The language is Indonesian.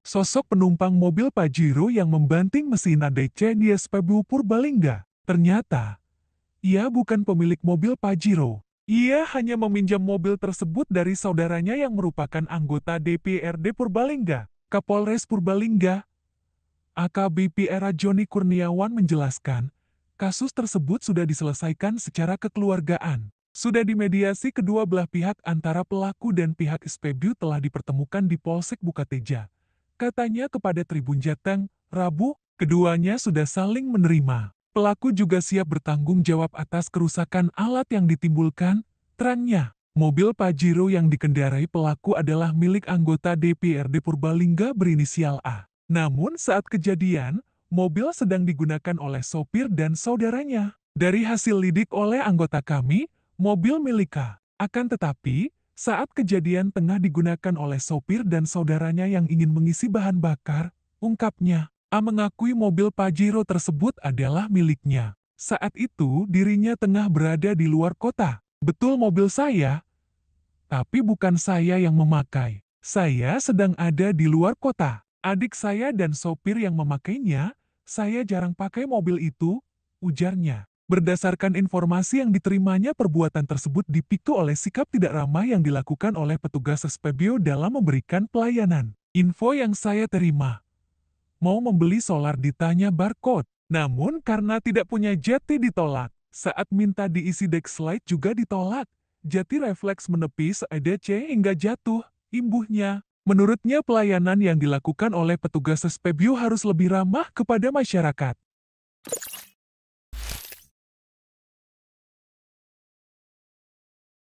Sosok penumpang mobil Pajero yang membanting mesin andai di SPBU Purbalingga. Ternyata, ia bukan pemilik mobil Pajero. Ia hanya meminjam mobil tersebut dari saudaranya yang merupakan anggota DPRD Purbalingga. Kapolres Purbalingga, AKBP era Joni Kurniawan menjelaskan, kasus tersebut sudah diselesaikan secara kekeluargaan. Sudah dimediasi kedua belah pihak antara pelaku dan pihak SPBU telah dipertemukan di Polsek Bukateja katanya kepada Tribun Jateng, Rabu, keduanya sudah saling menerima. Pelaku juga siap bertanggung jawab atas kerusakan alat yang ditimbulkan, terangnya. Mobil Pajero yang dikendarai pelaku adalah milik anggota DPRD Purbalingga berinisial A. Namun saat kejadian, mobil sedang digunakan oleh sopir dan saudaranya. Dari hasil lidik oleh anggota kami, mobil milik A. Akan tetapi, saat kejadian tengah digunakan oleh sopir dan saudaranya yang ingin mengisi bahan bakar, ungkapnya, A mengakui mobil Pajero tersebut adalah miliknya. Saat itu dirinya tengah berada di luar kota. Betul mobil saya, tapi bukan saya yang memakai. Saya sedang ada di luar kota. Adik saya dan sopir yang memakainya, saya jarang pakai mobil itu, ujarnya. Berdasarkan informasi yang diterimanya perbuatan tersebut dipicu oleh sikap tidak ramah yang dilakukan oleh petugas SPBU dalam memberikan pelayanan. Info yang saya terima. Mau membeli solar ditanya barcode. Namun karena tidak punya jati ditolak. Saat minta diisi deck slide juga ditolak. Jati refleks menepis EDC hingga jatuh. Imbuhnya. Menurutnya pelayanan yang dilakukan oleh petugas SPBU harus lebih ramah kepada masyarakat.